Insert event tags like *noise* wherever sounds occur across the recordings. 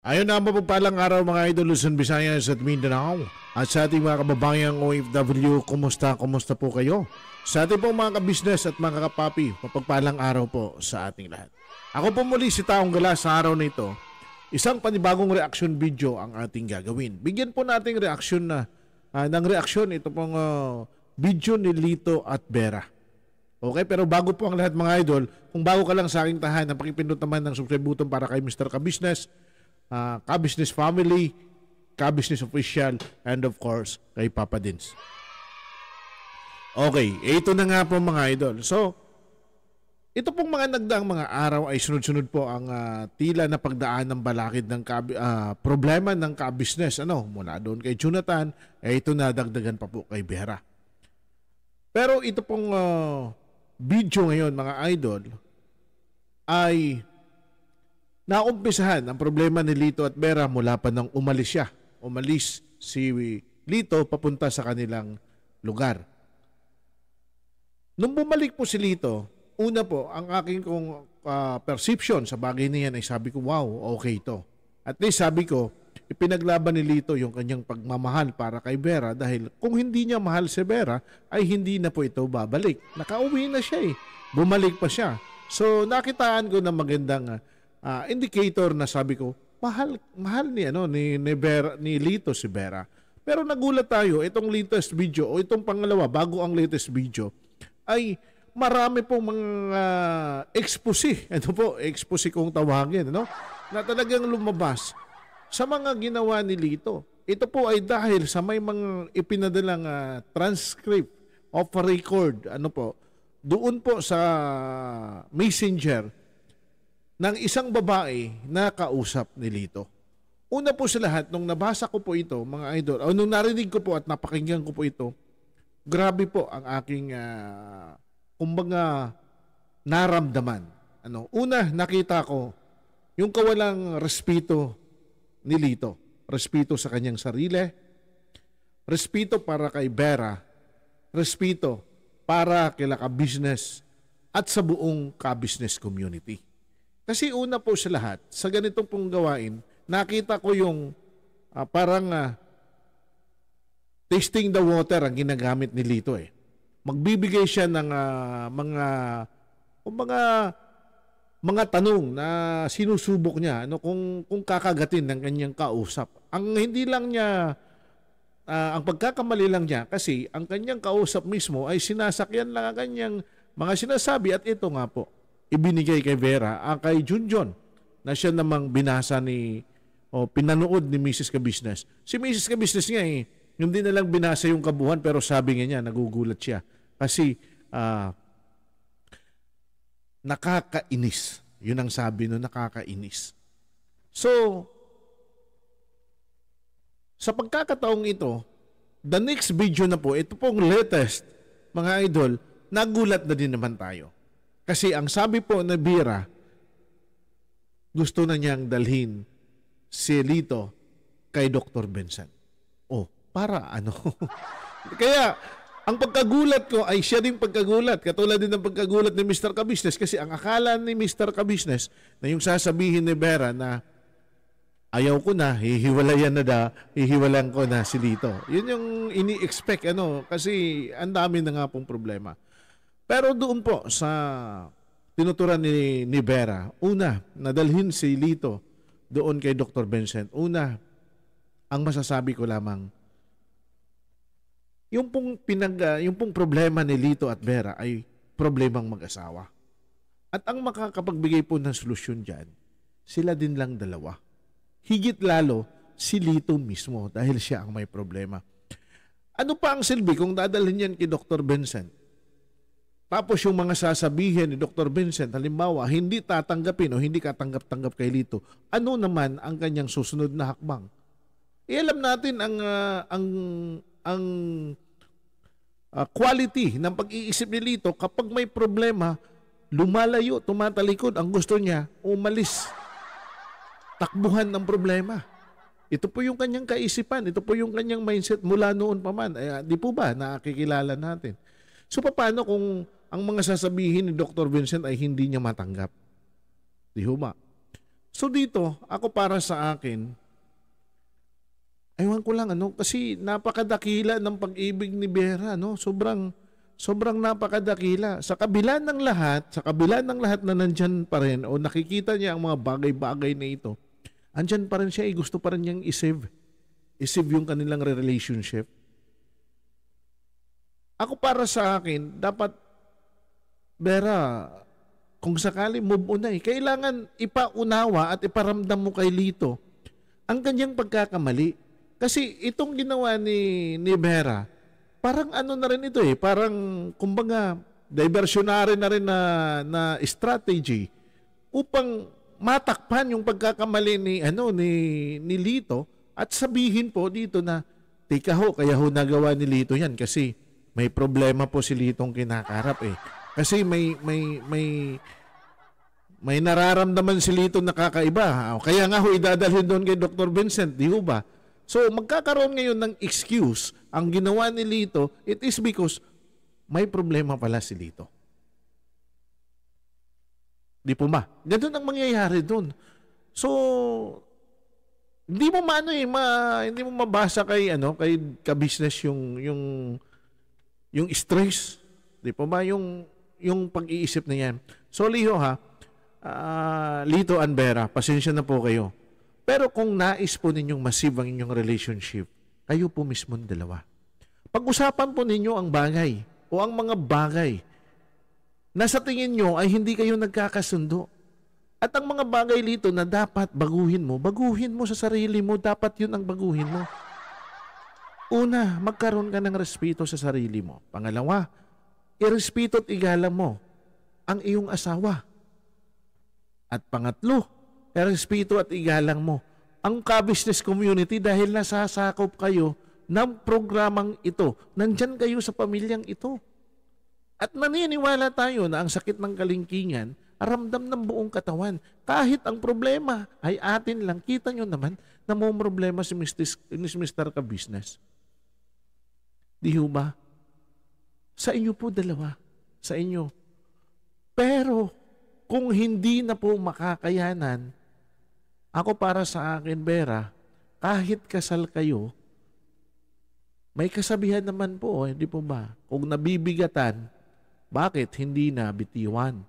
Ayon na mapagpalang araw mga idol Luzon, Visayas at Mindanao at sa ating mga kababayang OFW, kumusta, kumusta po kayo? Sa ating pong mga kabisnes at mga kapapi, mapagpalang araw po sa ating lahat. Ako po muli si Taong Gala sa araw na ito, isang panibagong reaction video ang ating gagawin. Bigyan po nating reaction na, uh, ng reaction ito pong uh, video ni Lito at Vera. Okay, pero bago po ang lahat mga idol, kung bago ka lang sa aking tahanan, pakipindot naman ng subscribe button para kay Mr. Kabisnes, uh, ah, Ka-Business Family, Ka-Business Official, and of course, kay Papa Dins. Okay, ito na nga po mga idol. So, ito pong mga nagdaang mga araw ay sunod-sunod po ang uh, tila na pagdaan ng balakid ng ka- uh, ah, problema ng ka-business. Ano, mula doon kay Jonathan, eh ito na dagdagan pa po kay Vera. Pero ito pong uh, video ngayon mga idol ay Naumpisahan ang problema ni Lito at Vera mula pa nang umalis siya. Umalis si Lito papunta sa kanilang lugar. Nung bumalik po si Lito, una po, ang aking kong uh, perception sa bagay niyan ay sabi ko, wow, okay to. At least sabi ko, ipinaglaban ni Lito yung kanyang pagmamahal para kay Vera dahil kung hindi niya mahal si Vera ay hindi na po ito babalik. Nakauwi na siya eh. Bumalik pa siya. So nakitaan ko na magandang ah, uh, indicator na sabi ko, mahal mahal ni ano ni ni, Vera, ni Lito si Vera. Pero nagulat tayo itong latest video o itong pangalawa bago ang latest video ay marami pong mga uh, expose. Ito po, expose kong tawagin, no? Na talagang lumabas sa mga ginawa ni Lito. Ito po ay dahil sa may mga ipinadalang uh, transcript of record, ano po, doon po sa messenger ng isang babae na kausap ni Lito. Una po sa lahat, nung nabasa ko po ito, mga idol, o nung narinig ko po at napakinggan ko po ito, grabe po ang aking, uh, kumbaga, naramdaman. Ano, una, nakita ko yung kawalang respeto ni Lito. Respeto sa kanyang sarili, respeto para kay Vera, respeto para kay ka-business at sa buong ka-business community. Kasi una po sa lahat, sa ganitong pong gawain, nakita ko yung uh, parang uh, tasting the water ang ginagamit ni Lito eh. Magbibigay siya ng uh, mga o mga mga tanong na sinusubok niya ano kung kung kakagatin ng kanyang kausap. Ang hindi lang niya uh, ang pagkakamali lang niya kasi ang kanyang kausap mismo ay sinasakyan lang ang kanyang mga sinasabi at ito nga po ibinigay kay Vera ang ah, kay Junjun na siya namang binasa ni o pinanood ni Mrs. Kabisnes. Si Mrs. Kabisnes nga eh, hindi na lang binasa yung kabuhan pero sabi niya, nagugulat siya. Kasi uh, nakakainis. Yun ang sabi no, nakakainis. So, sa pagkakataong ito, the next video na po, ito pong latest, mga idol, nagulat na din naman tayo. Kasi ang sabi po na Bira, gusto na niyang dalhin si Lito kay Dr. Benson. Oh, para ano? *laughs* Kaya, ang pagkagulat ko ay siya ding pagkagulat. Katulad din ng pagkagulat ni Mr. Kabisnes kasi ang akala ni Mr. Kabisnes na yung sasabihin ni Vera na ayaw ko na, hihiwalayan na da, hihiwalan ko na si Lito. Yun yung ini-expect ano kasi ang dami na nga pong problema. Pero doon po sa tinuturan ni, ni Vera, una, nadalhin si Lito doon kay Dr. Vincent. Una, ang masasabi ko lamang, yung pong, pinag, ah, yung pong problema ni Lito at Vera ay problemang mag-asawa. At ang makakapagbigay po ng solusyon dyan, sila din lang dalawa. Higit lalo, si Lito mismo dahil siya ang may problema. Ano pa ang silbi kung dadalhin yan kay Dr. Vincent? Tapos yung mga sasabihin ni Dr. Vincent, halimbawa, hindi tatanggapin o hindi katanggap-tanggap kay Lito, ano naman ang kanyang susunod na hakbang? Ialam eh, natin ang, uh, ang, ang uh, quality ng pag-iisip ni Lito kapag may problema, lumalayo, tumatalikod. Ang gusto niya, umalis. Takbuhan ng problema. Ito po yung kanyang kaisipan. Ito po yung kanyang mindset mula noon pa man. Eh, di po ba nakikilala natin? So paano kung ang mga sasabihin ni Dr. Vincent ay hindi niya matanggap. Di ho ba? So dito, ako para sa akin, aywan ko lang ano, kasi napakadakila ng pag-ibig ni Vera, no? Sobrang, sobrang napakadakila. Sa kabila ng lahat, sa kabila ng lahat na nandyan pa rin, o nakikita niya ang mga bagay-bagay na ito, andyan pa rin siya, eh, gusto pa rin niyang isave. Isave yung kanilang relationship. Ako para sa akin, dapat Vera, kung sakali move on na eh, kailangan ipaunawa at iparamdam mo kay Lito ang kanyang pagkakamali. Kasi itong ginawa ni, ni Vera, parang ano na rin ito eh, parang kumbaga diversionary na rin na, na strategy upang matakpan yung pagkakamali ni ano ni ni Lito at sabihin po dito na teka ho kaya ho nagawa ni Lito yan kasi may problema po si Litong kinakarap eh kasi may may may may nararamdaman si Lito na kakaiba. Ah, kaya nga ho idadalhin doon kay Dr. Vincent, di ho ba? So magkakaroon ngayon ng excuse ang ginawa ni Lito, it is because may problema pala si Lito. Di po ma. Ganun ang mangyayari doon. So, hindi mo maano eh, ma, hindi mo mabasa kay ano, kay ka-business yung yung yung stress. Di po ba yung yung pag-iisip na yan. So, Liho ha, uh, Lito and Vera, pasensya na po kayo. Pero kung nais po ninyong massive ang inyong relationship, kayo po mismo dalawa. Pag-usapan po ninyo ang bagay o ang mga bagay na sa tingin nyo ay hindi kayo nagkakasundo. At ang mga bagay dito na dapat baguhin mo, baguhin mo sa sarili mo, dapat yun ang baguhin mo. Una, magkaroon ka ng respeto sa sarili mo. Pangalawa, irespeto at igalang mo ang iyong asawa. At pangatlo, irespeto at igalang mo ang ka-business community dahil nasasakop kayo ng programang ito. Nandyan kayo sa pamilyang ito. At naniniwala tayo na ang sakit ng kalingkingan, ramdam ng buong katawan. Kahit ang problema ay atin lang. Kita nyo naman na may problema si Mr. Mr. ka Di ba? Sa inyo po dalawa. Sa inyo. Pero kung hindi na po makakayanan, ako para sa akin, Vera, kahit kasal kayo, may kasabihan naman po, oh, hindi po ba? Kung nabibigatan, bakit hindi na bitiwan?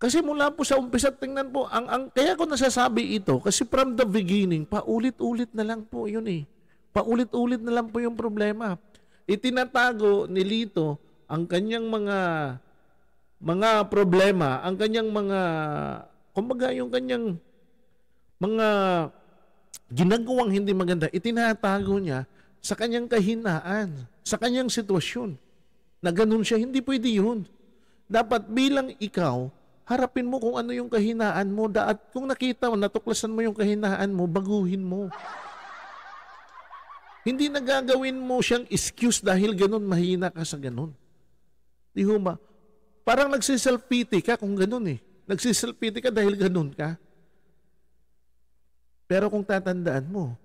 Kasi mula po sa umpisa, tingnan po, ang, ang, kaya ko nasasabi ito, kasi from the beginning, paulit-ulit na lang po yun eh. Paulit-ulit na lang po yung problema itinatago ni Lito ang kanyang mga mga problema, ang kanyang mga kumbaga yung kanyang mga ginagawang hindi maganda, itinatago niya sa kanyang kahinaan, sa kanyang sitwasyon. Na ganun siya, hindi pwede yun. Dapat bilang ikaw, harapin mo kung ano yung kahinaan mo. Daat kung nakita mo, natuklasan mo yung kahinaan mo, baguhin mo. Hindi nagagawin mo siyang excuse dahil ganun, mahina ka sa ganun. Di ho ba? Parang nagsiselfity ka kung ganun eh. Nagsiselfity ka dahil ganun ka. Pero kung tatandaan mo,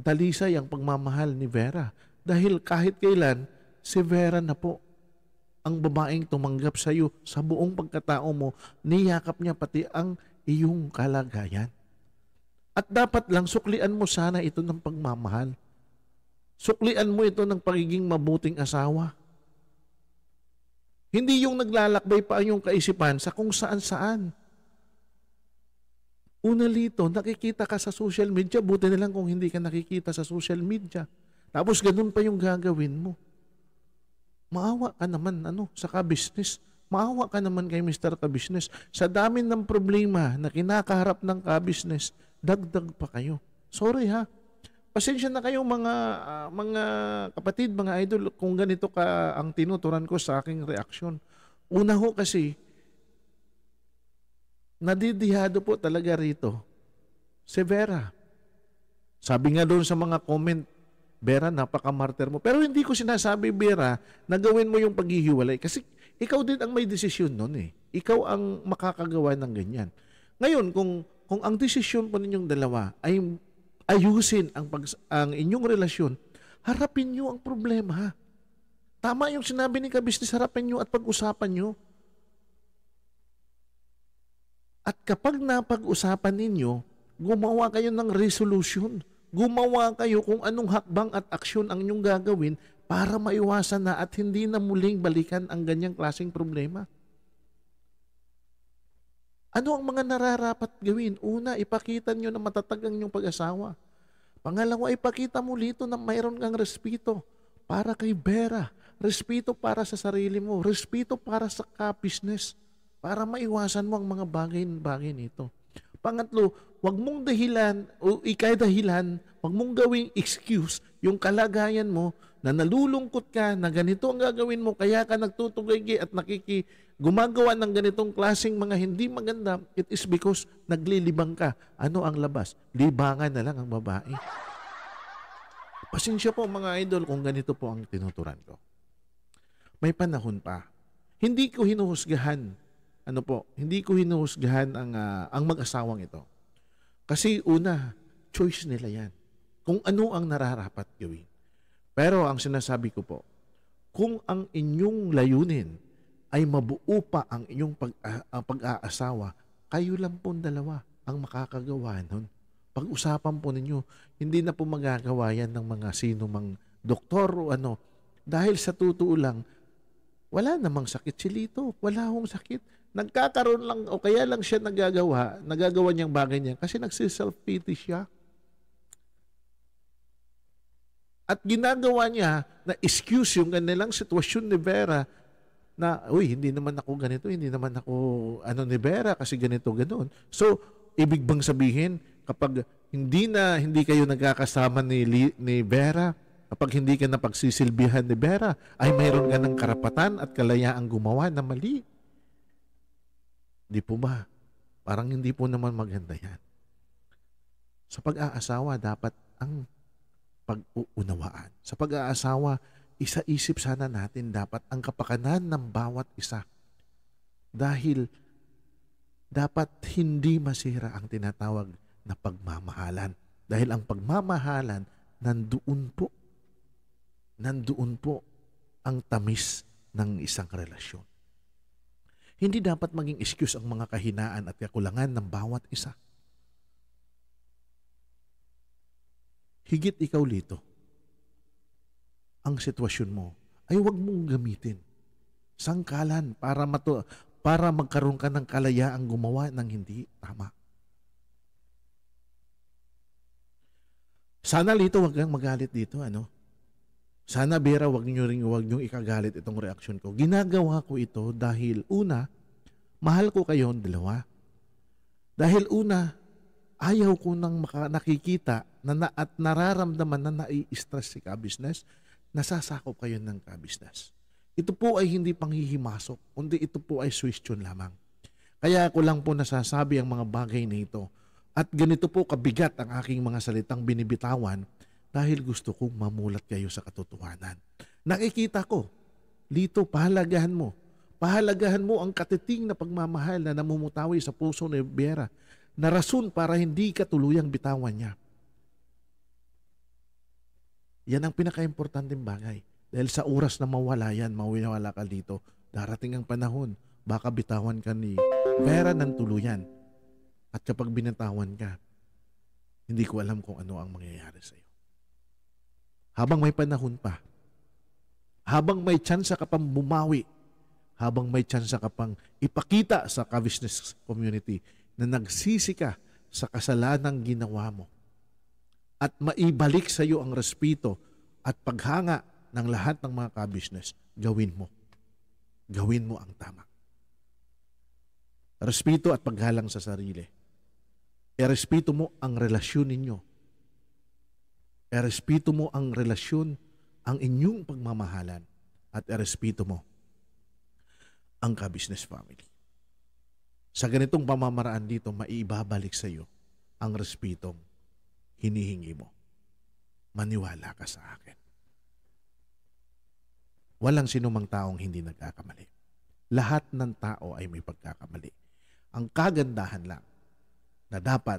dalisay ang pagmamahal ni Vera. Dahil kahit kailan, si Vera na po ang babaeng tumanggap sa iyo sa buong pagkatao mo, niyakap niya pati ang iyong kalagayan. At dapat lang suklian mo sana ito ng pagmamahal. Suklian mo ito ng pagiging mabuting asawa. Hindi yung naglalakbay pa yung kaisipan sa kung saan-saan. Una lito, nakikita ka sa social media, buti na lang kung hindi ka nakikita sa social media. Tapos ganun pa yung gagawin mo. Maawa ka naman ano, sa ka-business. Maawa ka naman kay Mr. Ka-business. Sa dami ng problema na kinakaharap ng ka-business, dagdag pa kayo. Sorry ha. Pasensya na kayo mga uh, mga kapatid, mga idol kung ganito ka ang tinuturan ko sa aking reaksyon. Una ho kasi nadidihado po talaga rito Severa. Sabi nga doon sa mga comment, Vera, napaka-martyr mo. Pero hindi ko sinasabi, Vera, na gawin mo yung paghihiwalay. Kasi ikaw din ang may desisyon noon eh. Ikaw ang makakagawa ng ganyan. Ngayon, kung kung ang desisyon po ninyong dalawa ay ayusin ang, pag, ang inyong relasyon, harapin nyo ang problema. Tama yung sinabi ni kabisnes, harapin nyo at pag-usapan nyo. At kapag napag-usapan ninyo, gumawa kayo ng resolution. Gumawa kayo kung anong hakbang at aksyon ang inyong gagawin para maiwasan na at hindi na muling balikan ang ganyang klaseng problema. Ano ang mga nararapat gawin? Una, ipakita nyo na matatag ang inyong pag-asawa. Pangalawa, ipakita mo lito na mayroon kang respeto para kay Vera. Respeto para sa sarili mo. Respeto para sa ka-business. Para maiwasan mo ang mga bagay-bagay nito. Pangatlo, wag mong dahilan o ikay dahilan, wag mong gawing excuse yung kalagayan mo na nalulungkot ka na ganito ang gagawin mo, kaya ka nagtutugigi at nakiki gumagawa ng ganitong klasing mga hindi maganda, it is because naglilibang ka. Ano ang labas? Libangan na lang ang babae. Pasensya po mga idol kung ganito po ang tinuturan ko. May panahon pa. Hindi ko hinuhusgahan, ano po, hindi ko hinuhusgahan ang, uh, ang mag-asawang ito. Kasi una, choice nila yan. Kung ano ang nararapat gawin. Pero ang sinasabi ko po, kung ang inyong layunin ay mabuo pa ang inyong pag, uh, pag-aasawa, kayo lang po dalawa ang makakagawa nun. Pag-usapan po ninyo, hindi na po magagawa yan ng mga sino mang doktor o ano. Dahil sa totoo lang, wala namang sakit si Lito. Wala hong sakit. Nagkakaroon lang o kaya lang siya nagagawa, nagagawa niyang bagay niya kasi nagsiself-pity siya. At ginagawa niya na excuse yung kanilang sitwasyon ni Vera na, uy, hindi naman ako ganito, hindi naman ako ano ni Vera kasi ganito, ganoon. So, ibig bang sabihin, kapag hindi na hindi kayo nagkakasama ni, ni Vera, kapag hindi ka napagsisilbihan ni Vera, ay mayroon ka ng karapatan at kalayaang gumawa na mali. Hindi po ba? Parang hindi po naman maganda yan. Sa pag-aasawa, dapat ang pag-uunawaan. Sa pag-aasawa, isa-isip sana natin dapat ang kapakanan ng bawat isa. Dahil dapat hindi masira ang tinatawag na pagmamahalan. Dahil ang pagmamahalan, nandoon po. Nandoon po ang tamis ng isang relasyon. Hindi dapat maging excuse ang mga kahinaan at kakulangan ng bawat isa higit ikaw lito. Ang sitwasyon mo ay huwag mong gamitin. Sangkalan para, matu- para magkaroon ka ng kalayaang gumawa ng hindi tama. Sana lito wag kang magalit dito, ano? Sana Vera, wag niyo ring wag niyo ikagalit itong reaksyon ko. Ginagawa ko ito dahil una, mahal ko kayo dalawa. Dahil una, ayaw ko nang nakikita na, na at nararamdaman na nai-stress si ka-business, nasasakop kayo ng ka-business. Ito po ay hindi panghihimasok, kundi ito po ay suwestyon lamang. Kaya ko lang po nasasabi ang mga bagay na ito. At ganito po kabigat ang aking mga salitang binibitawan dahil gusto kong mamulat kayo sa katotohanan. Nakikita ko, Lito, pahalagahan mo. Pahalagahan mo ang katiting na pagmamahal na namumutawi sa puso ni Vera na rason para hindi ka tuluyang bitawan niya. Yan ang pinaka-importanting bagay. Dahil sa oras na mawala yan, mawala ka dito, darating ang panahon, baka bitawan ka ni Vera ng tuluyan. At kapag binatawan ka, hindi ko alam kung ano ang mangyayari sa iyo. Habang may panahon pa, habang may tsansa ka pang bumawi, habang may tsansa ka pang ipakita sa ka-business community na nagsisi ka sa kasalanang ginawa mo at maibalik sa iyo ang respeto at paghanga ng lahat ng mga kabisnes, gawin mo. Gawin mo ang tama. Respeto at paghalang sa sarili. Erespeto mo ang relasyon ninyo. Erespeto mo ang relasyon, ang inyong pagmamahalan. At erespeto mo ang kabisnes family. Sa ganitong pamamaraan dito, maibabalik sa iyo ang respetong hinihingi mo. Maniwala ka sa akin. Walang sinumang taong hindi nagkakamali. Lahat ng tao ay may pagkakamali. Ang kagandahan lang na dapat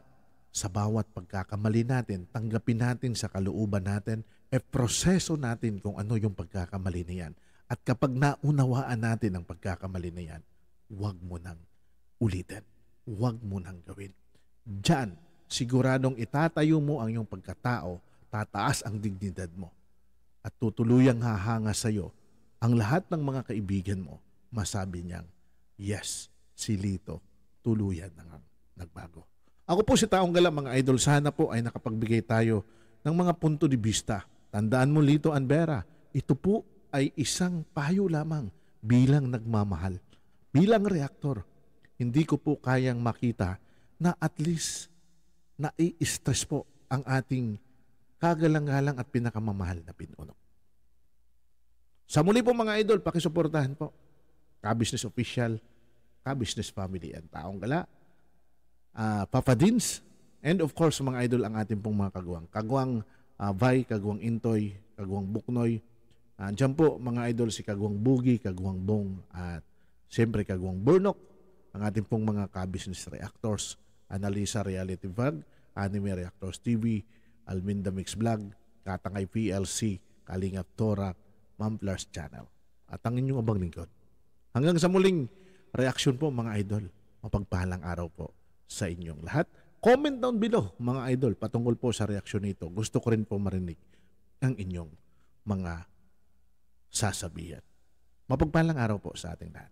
sa bawat pagkakamali natin, tanggapin natin sa kalooban natin, e proseso natin kung ano yung pagkakamali na yan. At kapag naunawaan natin ang pagkakamali na yan, huwag mo nang ulitin. Huwag mo nang gawin. Diyan, siguradong itatayo mo ang iyong pagkatao, tataas ang dignidad mo, at tutuluyang hahanga sa iyo ang lahat ng mga kaibigan mo. Masabi niyang, yes, si Lito, tuluyan na nang nagbago. Ako po si Taong Galang, mga idol, sana po ay nakapagbigay tayo ng mga punto de vista. Tandaan mo, Lito Anbera, ito po ay isang payo lamang bilang nagmamahal, bilang reaktor, hindi ko po kayang makita na at least nai-stress po ang ating kagalang-galang at pinakamamahal na pinuno. Sa muli po mga idol, pakisuportahan po. Ka-business official, ka-business family at taong gala, uh, Papa Dins, and of course mga idol ang ating pong mga kagawang. Kagwang uh, Bay, Kagawang Intoy, kagwang Buknoy, uh, ah, Diyan po mga idol si kagwang Bugi, kagwang Bong, at siyempre kagwang Burnok, ang ating pong mga ka-business reactors, Analisa Reality Vlog, Anime Reactors TV, Alminda Mix Vlog, Katangay PLC, Kalingap Tora, Mamplars Channel. At ang inyong abang lingkod. Hanggang sa muling reaksyon po mga idol. Mapagpahalang araw po sa inyong lahat. Comment down below mga idol patungkol po sa reaksyon nito. Gusto ko rin po marinig ang inyong mga sasabihan. Mapagpalang araw po sa ating lahat.